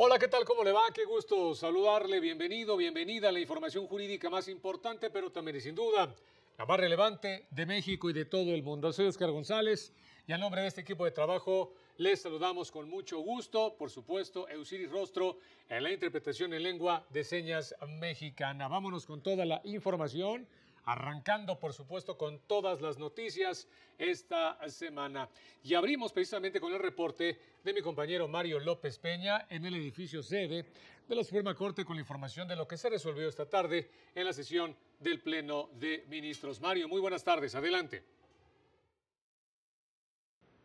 Hola, ¿qué tal? ¿Cómo le va? Qué gusto saludarle. Bienvenido, bienvenida a la información jurídica más importante, pero también y sin duda la más relevante de México y de todo el mundo. Soy Oscar González y a nombre de este equipo de trabajo les saludamos con mucho gusto, por supuesto, Eusiris Rostro en la interpretación en lengua de señas mexicana. Vámonos con toda la información arrancando por supuesto con todas las noticias esta semana. Y abrimos precisamente con el reporte de mi compañero Mario López Peña en el edificio sede de la Suprema Corte con la información de lo que se resolvió esta tarde en la sesión del Pleno de Ministros. Mario, muy buenas tardes, adelante.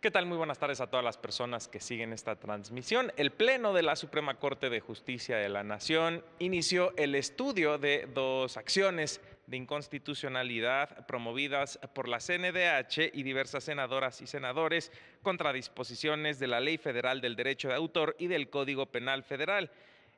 ¿Qué tal? Muy buenas tardes a todas las personas que siguen esta transmisión. El Pleno de la Suprema Corte de Justicia de la Nación inició el estudio de dos acciones de inconstitucionalidad promovidas por la CNDH y diversas senadoras y senadores contra disposiciones de la Ley Federal del Derecho de Autor y del Código Penal Federal.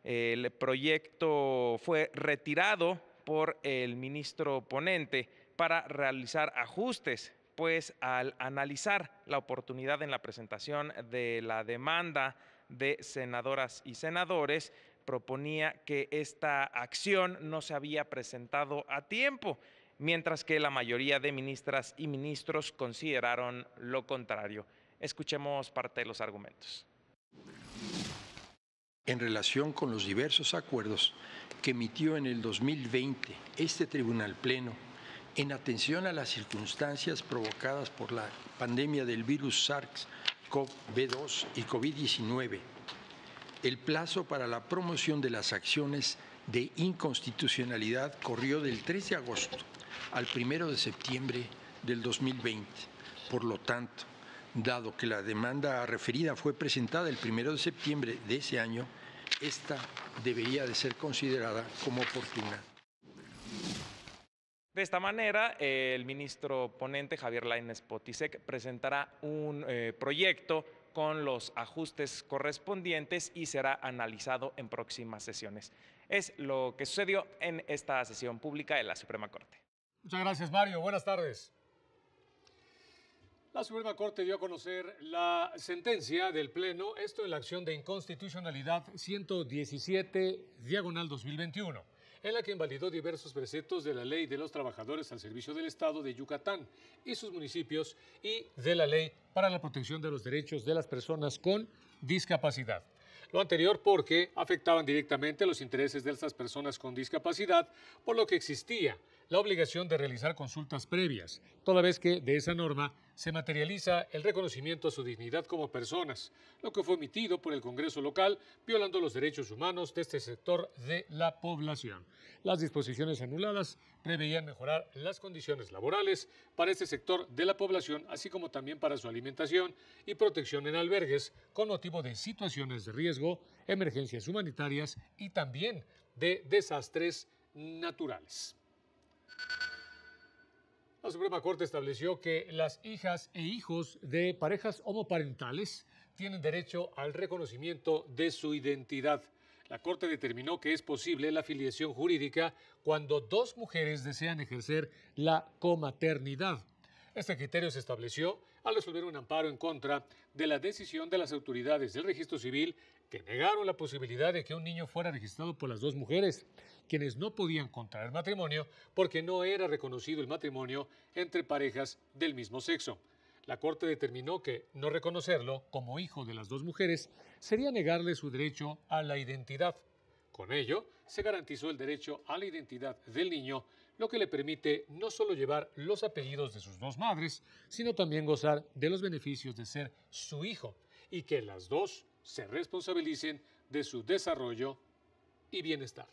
El proyecto fue retirado por el ministro ponente para realizar ajustes, pues al analizar la oportunidad en la presentación de la demanda de senadoras y senadores, proponía que esta acción no se había presentado a tiempo, mientras que la mayoría de ministras y ministros consideraron lo contrario. Escuchemos parte de los argumentos. En relación con los diversos acuerdos que emitió en el 2020 este Tribunal Pleno, en atención a las circunstancias provocadas por la pandemia del virus SARS-CoV-2 y COVID-19, el plazo para la promoción de las acciones de inconstitucionalidad corrió del 3 de agosto al 1 de septiembre del 2020. Por lo tanto, dado que la demanda referida fue presentada el 1 de septiembre de ese año, esta debería de ser considerada como oportuna. De esta manera, el ministro ponente Javier Lainez Potisek presentará un eh, proyecto con los ajustes correspondientes y será analizado en próximas sesiones. Es lo que sucedió en esta sesión pública de la Suprema Corte. Muchas gracias, Mario. Buenas tardes. La Suprema Corte dio a conocer la sentencia del Pleno, esto es la acción de inconstitucionalidad 117, diagonal 2021 en la que invalidó diversos preceptos de la Ley de los Trabajadores al Servicio del Estado de Yucatán y sus municipios y de la Ley para la Protección de los Derechos de las Personas con Discapacidad. Lo anterior porque afectaban directamente los intereses de estas personas con discapacidad, por lo que existía la obligación de realizar consultas previas, toda vez que de esa norma se materializa el reconocimiento a su dignidad como personas, lo que fue omitido por el Congreso local, violando los derechos humanos de este sector de la población. Las disposiciones anuladas preveían mejorar las condiciones laborales para este sector de la población, así como también para su alimentación y protección en albergues, con motivo de situaciones de riesgo, emergencias humanitarias y también de desastres naturales. La Suprema Corte estableció que las hijas e hijos de parejas homoparentales tienen derecho al reconocimiento de su identidad. La Corte determinó que es posible la filiación jurídica cuando dos mujeres desean ejercer la comaternidad. Este criterio se estableció al resolver un amparo en contra de la decisión de las autoridades del registro civil que negaron la posibilidad de que un niño fuera registrado por las dos mujeres, quienes no podían contraer matrimonio porque no era reconocido el matrimonio entre parejas del mismo sexo. La Corte determinó que no reconocerlo como hijo de las dos mujeres sería negarle su derecho a la identidad. Con ello, se garantizó el derecho a la identidad del niño, lo que le permite no solo llevar los apellidos de sus dos madres, sino también gozar de los beneficios de ser su hijo y que las dos se responsabilicen de su desarrollo y bienestar.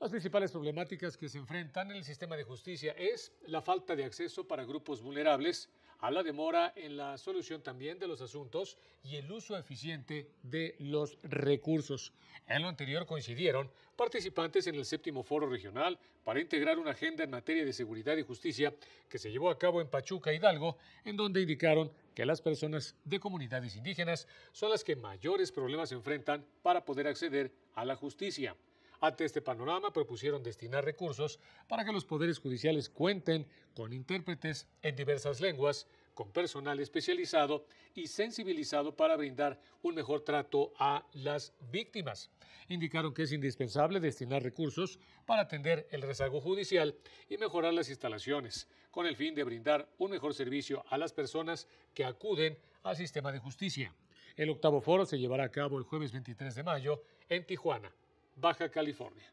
Las principales problemáticas que se enfrentan en el sistema de justicia es la falta de acceso para grupos vulnerables a la demora en la solución también de los asuntos y el uso eficiente de los recursos. En lo anterior coincidieron participantes en el séptimo foro regional para integrar una agenda en materia de seguridad y justicia que se llevó a cabo en Pachuca, Hidalgo, en donde indicaron que las personas de comunidades indígenas son las que mayores problemas enfrentan para poder acceder a la justicia. Ante este panorama propusieron destinar recursos para que los poderes judiciales cuenten con intérpretes en diversas lenguas, con personal especializado y sensibilizado para brindar un mejor trato a las víctimas. Indicaron que es indispensable destinar recursos para atender el rezago judicial y mejorar las instalaciones, con el fin de brindar un mejor servicio a las personas que acuden al sistema de justicia. El octavo foro se llevará a cabo el jueves 23 de mayo en Tijuana. Baja California.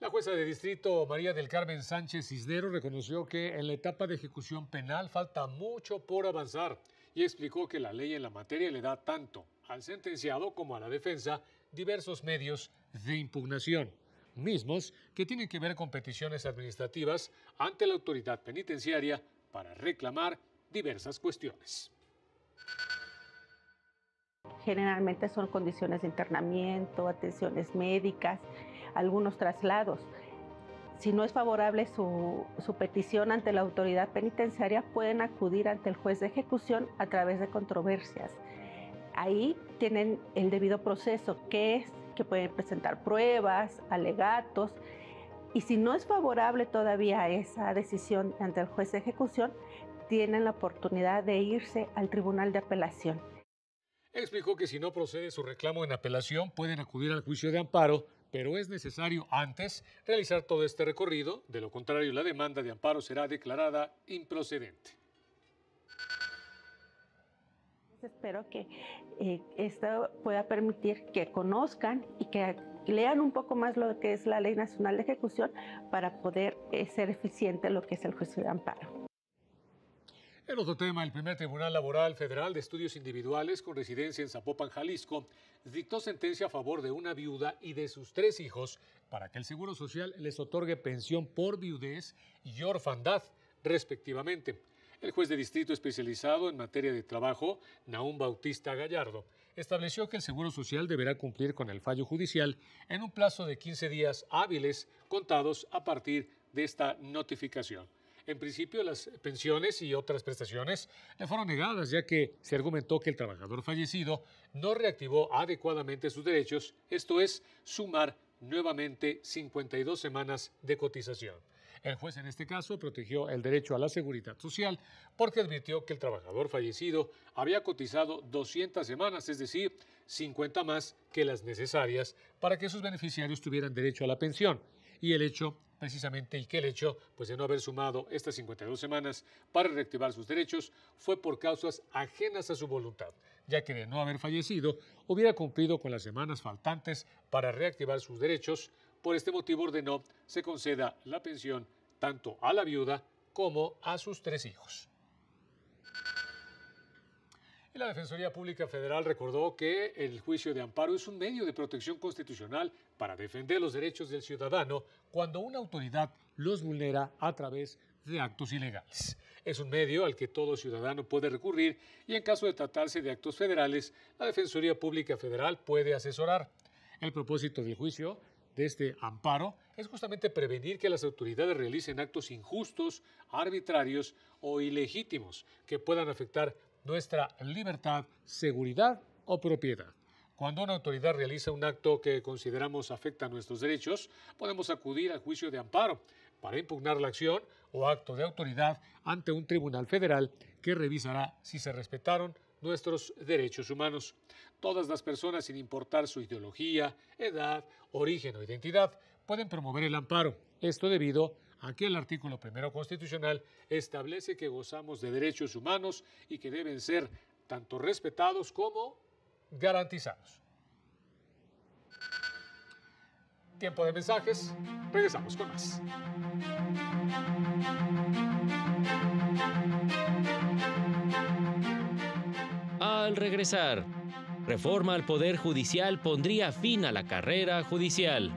La jueza de distrito María del Carmen Sánchez Cisnero reconoció que en la etapa de ejecución penal falta mucho por avanzar y explicó que la ley en la materia le da tanto al sentenciado como a la defensa diversos medios de impugnación, mismos que tienen que ver con peticiones administrativas ante la autoridad penitenciaria para reclamar diversas cuestiones. Generalmente son condiciones de internamiento, atenciones médicas, algunos traslados. Si no es favorable su, petición ante la autoridad penitenciaria, pueden acudir ante el juez de ejecución a través de controversias. Ahí tienen el debido proceso, que es que pueden presentar pruebas, alegatos, y si no es favorable todavía esa decisión ante el juez de ejecución, tienen la oportunidad de irse al Tribunal de Apelación explicó que si no procede su reclamo en apelación, pueden acudir al juicio de amparo, pero es necesario antes realizar todo este recorrido, de lo contrario la demanda de amparo será declarada improcedente pues espero que eh, esto pueda permitir que conozcan y que lean un poco más lo que es la Ley Nacional de Ejecución para poder eh, ser eficiente lo que es el juicio de amparo. En otro tema, el primer Tribunal Laboral Federal de Estudios Individuales con residencia en Zapopan, Jalisco, dictó sentencia a favor de una viuda y de sus tres hijos para que el Seguro Social les otorgue pensión por viudez y orfandad, respectivamente. El juez de distrito especializado en materia de trabajo, Naum Bautista Gallardo, estableció que el Seguro Social deberá cumplir con el fallo judicial en un plazo de 15 días hábiles contados a partir de esta notificación. En principio, las pensiones y otras prestaciones le fueron negadas, ya que se argumentó que el trabajador fallecido no reactivó adecuadamente sus derechos, esto es, sumar nuevamente 52 semanas de cotización. El juez en este caso protegió el derecho a la seguridad social porque admitió que el trabajador fallecido había cotizado 200 semanas, es decir, 50 más que las necesarias para que sus beneficiarios tuvieran derecho a la pensión. Y el hecho precisamente y que el hecho pues, de no haber sumado estas 52 semanas para reactivar sus derechos fue por causas ajenas a su voluntad, ya que de no haber fallecido hubiera cumplido con las semanas faltantes para reactivar sus derechos. Por este motivo ordenó se conceda la pensión tanto a la viuda como a sus tres hijos la Defensoría Pública Federal recordó que el juicio de amparo es un medio de protección constitucional para defender los derechos del ciudadano cuando una autoridad los vulnera a través de actos ilegales. Es un medio al que todo ciudadano puede recurrir y en caso de tratarse de actos federales, la Defensoría Pública Federal puede asesorar. El propósito del juicio de este amparo es justamente prevenir que las autoridades realicen actos injustos, arbitrarios o ilegítimos que puedan afectar nuestra libertad, seguridad o propiedad. Cuando una autoridad realiza un acto que consideramos afecta a nuestros derechos, podemos acudir al juicio de amparo para impugnar la acción o acto de autoridad ante un tribunal federal que revisará si se respetaron nuestros derechos humanos. Todas las personas, sin importar su ideología, edad, origen o identidad, pueden promover el amparo. Esto debido a Aquí el artículo primero constitucional establece que gozamos de derechos humanos y que deben ser tanto respetados como garantizados. Tiempo de mensajes, regresamos con más. Al regresar, reforma al Poder Judicial pondría fin a la carrera judicial.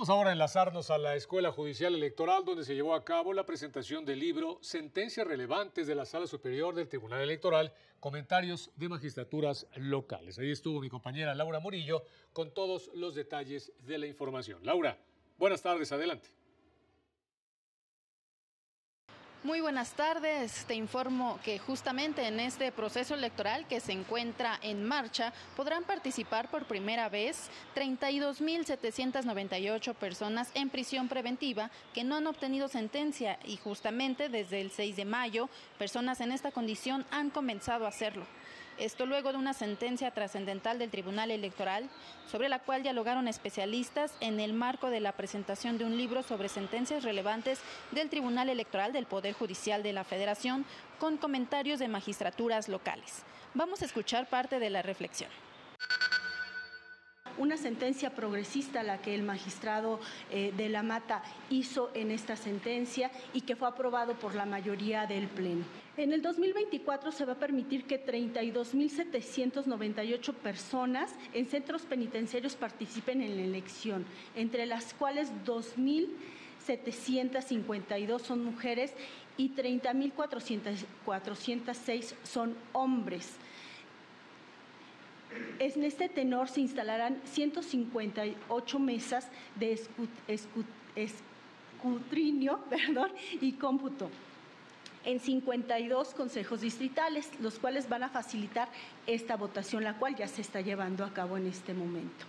Vamos ahora a enlazarnos a la Escuela Judicial Electoral, donde se llevó a cabo la presentación del libro Sentencias Relevantes de la Sala Superior del Tribunal Electoral, comentarios de magistraturas locales. Ahí estuvo mi compañera Laura Murillo con todos los detalles de la información. Laura, buenas tardes, adelante. Muy buenas tardes. Te informo que justamente en este proceso electoral que se encuentra en marcha podrán participar por primera vez 32.798 personas en prisión preventiva que no han obtenido sentencia y justamente desde el 6 de mayo personas en esta condición han comenzado a hacerlo. Esto luego de una sentencia trascendental del Tribunal Electoral, sobre la cual dialogaron especialistas en el marco de la presentación de un libro sobre sentencias relevantes del Tribunal Electoral del Poder Judicial de la Federación, con comentarios de magistraturas locales. Vamos a escuchar parte de la reflexión una sentencia progresista la que el magistrado eh, de la Mata hizo en esta sentencia y que fue aprobado por la mayoría del Pleno. En el 2024 se va a permitir que 32.798 personas en centros penitenciarios participen en la elección, entre las cuales 2.752 son mujeres y 30.406 son hombres. En este tenor se instalarán 158 mesas de escrutinio y cómputo en 52 consejos distritales, los cuales van a facilitar esta votación, la cual ya se está llevando a cabo en este momento.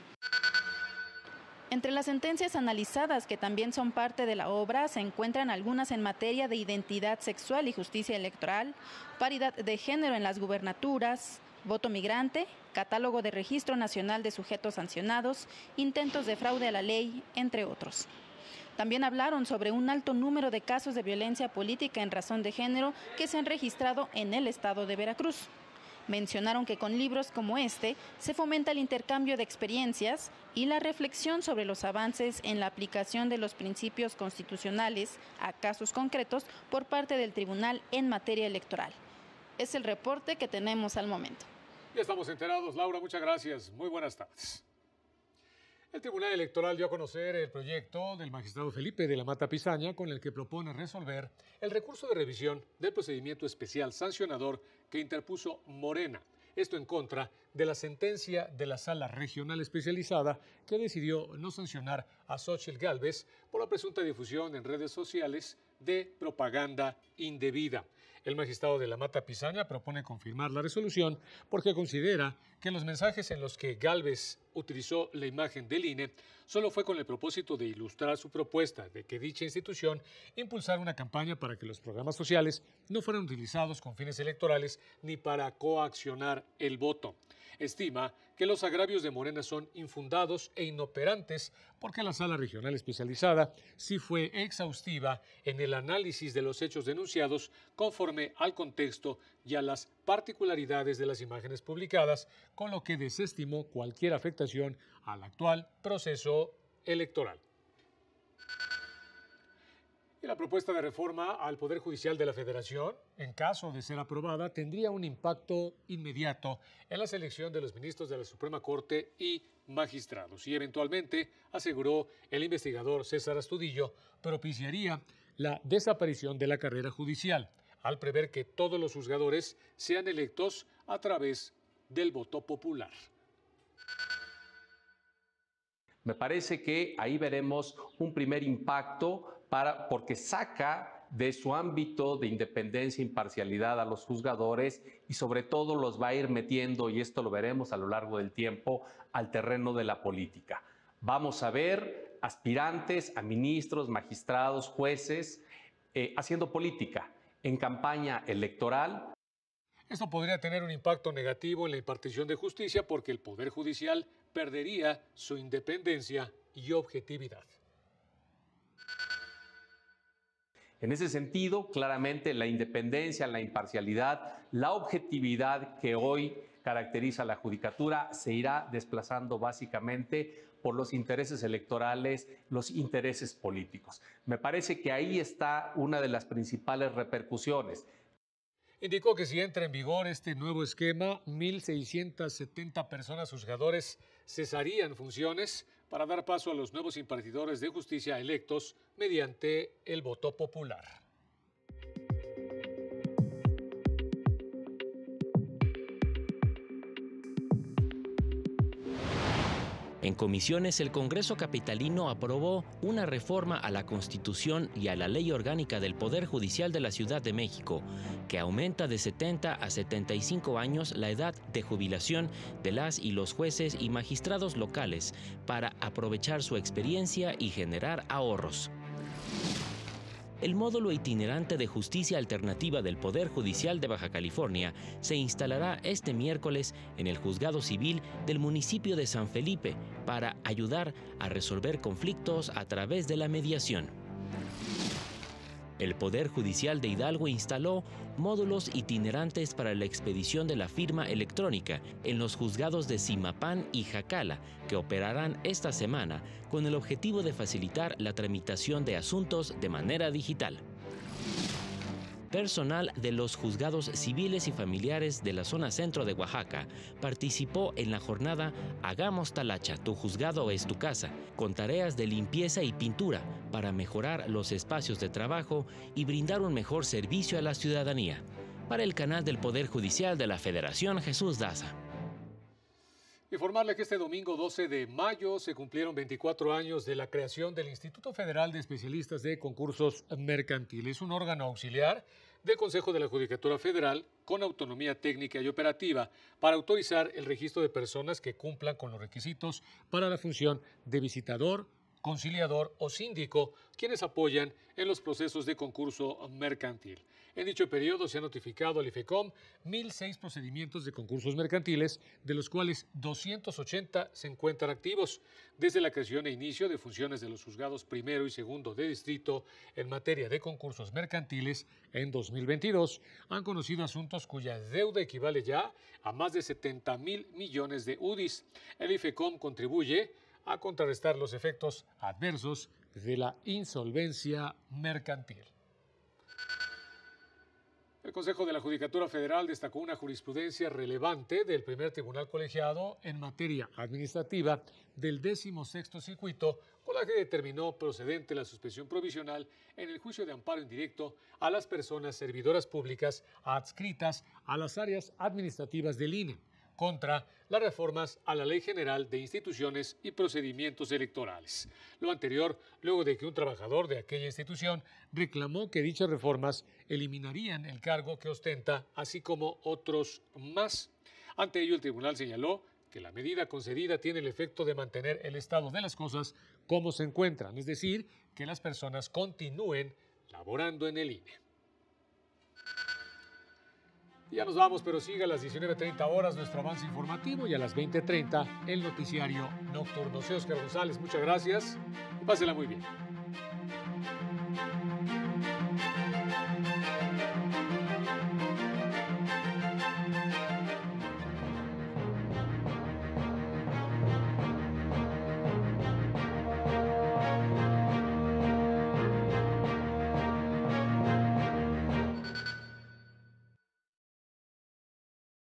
Entre las sentencias analizadas, que también son parte de la obra, se encuentran algunas en materia de identidad sexual y justicia electoral, paridad de género en las gubernaturas, voto migrante, catálogo de registro nacional de sujetos sancionados, intentos de fraude a la ley, entre otros. También hablaron sobre un alto número de casos de violencia política en razón de género que se han registrado en el estado de Veracruz. Mencionaron que con libros como este se fomenta el intercambio de experiencias y la reflexión sobre los avances en la aplicación de los principios constitucionales a casos concretos por parte del tribunal en materia electoral es el reporte que tenemos al momento. Ya estamos enterados, Laura, muchas gracias. Muy buenas tardes. El Tribunal Electoral dio a conocer el proyecto del magistrado Felipe de la Mata Pizaña con el que propone resolver el recurso de revisión del procedimiento especial sancionador que interpuso Morena. Esto en contra de la sentencia de la Sala Regional Especializada que decidió no sancionar a Xochitl Galvez por la presunta difusión en redes sociales de propaganda indebida. El magistrado de la Mata Pizaña propone confirmar la resolución porque considera que los mensajes en los que Galvez utilizó la imagen del INE solo fue con el propósito de ilustrar su propuesta de que dicha institución impulsara una campaña para que los programas sociales no fueran utilizados con fines electorales ni para coaccionar el voto estima que los agravios de Morena son infundados e inoperantes porque la sala regional especializada sí fue exhaustiva en el análisis de los hechos denunciados conforme al contexto y a las particularidades de las imágenes publicadas, con lo que desestimó cualquier afectación al actual proceso electoral. Y la propuesta de reforma al Poder Judicial de la Federación, en caso de ser aprobada, tendría un impacto inmediato en la selección de los ministros de la Suprema Corte y magistrados y eventualmente, aseguró el investigador César Astudillo, propiciaría la desaparición de la carrera judicial al prever que todos los juzgadores sean electos a través del voto popular. Me parece que ahí veremos un primer impacto porque saca de su ámbito de independencia, e imparcialidad a los juzgadores y sobre todo los va a ir metiendo, y esto lo veremos a lo largo del tiempo, al terreno de la política. Vamos a ver aspirantes a ministros, magistrados, jueces, eh, haciendo política en campaña electoral. Esto podría tener un impacto negativo en la impartición de justicia porque el Poder Judicial perdería su independencia y objetividad. En ese sentido, claramente la independencia, la imparcialidad, la objetividad que hoy caracteriza la judicatura se irá desplazando básicamente por los intereses electorales, los intereses políticos. Me parece que ahí está una de las principales repercusiones. Indicó que si entra en vigor este nuevo esquema, 1.670 personas juzgadores cesarían funciones, para dar paso a los nuevos impartidores de justicia electos mediante el voto popular. En comisiones, el Congreso Capitalino aprobó una reforma a la Constitución y a la Ley Orgánica del Poder Judicial de la Ciudad de México, que aumenta de 70 a 75 años la edad de jubilación de las y los jueces y magistrados locales para aprovechar su experiencia y generar ahorros el módulo itinerante de justicia alternativa del Poder Judicial de Baja California se instalará este miércoles en el Juzgado Civil del municipio de San Felipe para ayudar a resolver conflictos a través de la mediación. El Poder Judicial de Hidalgo instaló módulos itinerantes para la expedición de la firma electrónica en los juzgados de Simapán y Jacala, que operarán esta semana con el objetivo de facilitar la tramitación de asuntos de manera digital. Personal de los juzgados civiles y familiares de la zona centro de Oaxaca participó en la jornada Hagamos Talacha, tu juzgado es tu casa, con tareas de limpieza y pintura para mejorar los espacios de trabajo y brindar un mejor servicio a la ciudadanía. Para el canal del Poder Judicial de la Federación, Jesús Daza. Informarle que este domingo 12 de mayo se cumplieron 24 años de la creación del Instituto Federal de Especialistas de Concursos Mercantiles, un órgano auxiliar del Consejo de la Judicatura Federal con autonomía técnica y operativa para autorizar el registro de personas que cumplan con los requisitos para la función de visitador, conciliador o síndico, quienes apoyan en los procesos de concurso mercantil. En dicho periodo se ha notificado al IFECOM 1.006 procedimientos de concursos mercantiles, de los cuales 280 se encuentran activos, desde la creación e inicio de funciones de los juzgados primero y segundo de distrito en materia de concursos mercantiles en 2022, han conocido asuntos cuya deuda equivale ya a más de 70 mil millones de UDIs. El IFECOM contribuye a contrarrestar los efectos adversos de la insolvencia mercantil. El Consejo de la Judicatura Federal destacó una jurisprudencia relevante del primer tribunal colegiado en materia administrativa del sexto circuito, con la que determinó procedente la suspensión provisional en el juicio de amparo indirecto a las personas servidoras públicas adscritas a las áreas administrativas del INE contra las reformas a la Ley General de Instituciones y Procedimientos Electorales. Lo anterior, luego de que un trabajador de aquella institución reclamó que dichas reformas eliminarían el cargo que ostenta, así como otros más. Ante ello, el tribunal señaló que la medida concedida tiene el efecto de mantener el estado de las cosas como se encuentran, es decir, que las personas continúen laborando en el INE. Ya nos vamos, pero sigue a las 19.30 horas nuestro avance informativo y a las 20.30 el noticiario nocturno. Soy Oscar González, muchas gracias y pásela muy bien.